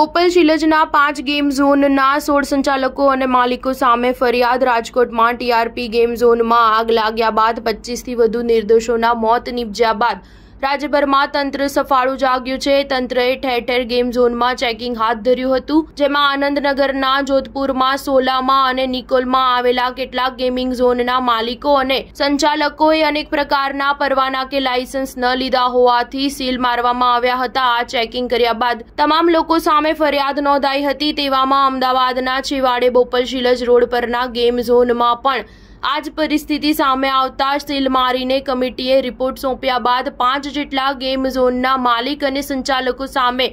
બોપલ શિલજના પાંચ ગેમ ઝોનના સોળ સંચાલકો અને માલિકો સામે ફરિયાદ રાજકોટમાં ટીઆરપી ગેમ ઝોનમાં આગ લાગ્યા બાદ પચીસથી વધુ નિર્દોષોના મોત નિપજ્યા બાદ રાજ્યભરમાં તંત્ર સફાળું જાગ્યું છે તંત્રએ ઠેર ઠેર ગેમ ઝોનમાં ચેકિંગ હાથ ધર્યું હતું જેમાં આનંદનગરના જોધપુરમાં સોલામાં અને નિકોલમાં આવેલા કેટલાક ગેમિંગ ઝોનના માલિકો અને સંચાલકોએ અનેક પ્રકારના પરવાના કે લાયસન્સ ન લીધા હોવાથી સીલ મારવામાં આવ્યા હતા આ ચેકિંગ કર્યા બાદ તમામ લોકો સામે ફરિયાદ નોંધાઈ હતી તેવામાં અમદાવાદના છેવાડે બોપલ શિલજ રોડ પરના ગેમ ઝોનમાં પણ આજ પરિસ્થિતિ સામે આવતા સીલ મારીને કમિટીએ રિપોર્ટ સોંપ્યા બાદ પાંચ જેટલા ગેમ ઝોનના માલિક અને સંચાલકો સામે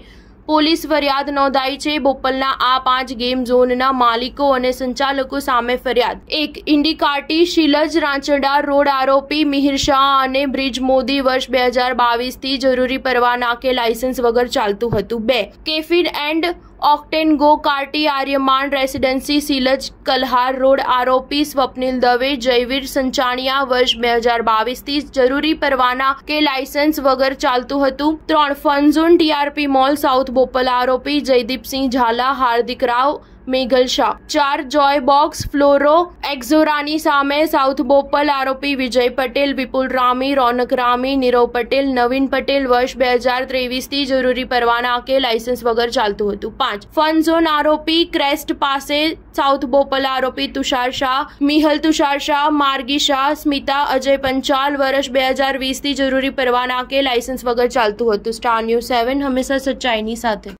પોલીસ ફરિયાદ નોંધાઈ છે બોપલના આ પાંચ ગેમ ઝોનના માલિકો અને સંચાલકો સામે ફરિયાદ એક ઇન્ડિકાર્ટી શિલજ રાંચડા રોડ આરોપી મિહિર શાહ અને બ્રિજ મોદી વર્ષ બે હજાર બાવીસથી જરૂરી પરવાના કે લાયસન્સ વગર ચાલતું હતું બે caffeine and octane go karting Aryaman residency Shilaj Kalhar road આરોપી સ્વપ્નિલ દવે જયવીર સંચાણિયા વર્ષ બે હજાર બાવીસથી જરૂરી પરવાના કે લાયસન્સ વગર ચાલતું હતું ત્રણ fun zone TRP mall south Bopal આરોપી જયદીપસિંહ ઝાલા હાર્દિક રાવ મેઘલ શાહ ચાર જોય બોક્સ ફ્લોરો એક્ઝોરાની સામે સાઉથ બોપલ આરોપી વિજય પટેલ વિપુલ રામી રોનક રામી નીરવ પટેલ નવીન પટેલ વર્ષ બે હજાર ત્રેવીસથી જરૂરી પરવાના કે લાયસન્સ વગર ચાલતું હતું પાંચ ફન ઝોન આરોપી ક્રેસ્ટ પાસે સાઉથ બોપલ આરોપી તુષાર શાહ મિહલ તુષાર શાહ માર્ગી શાહ સ્મિતા અજય પંચાલ વર્ષ બે હજાર વીસથી જરૂરી પરવાના કે લાયસન્સ વગર ચાલતું હતું સ્ટાર ન્યૂઝ સેવન હંમેશા સચ્ચાઈની સાથે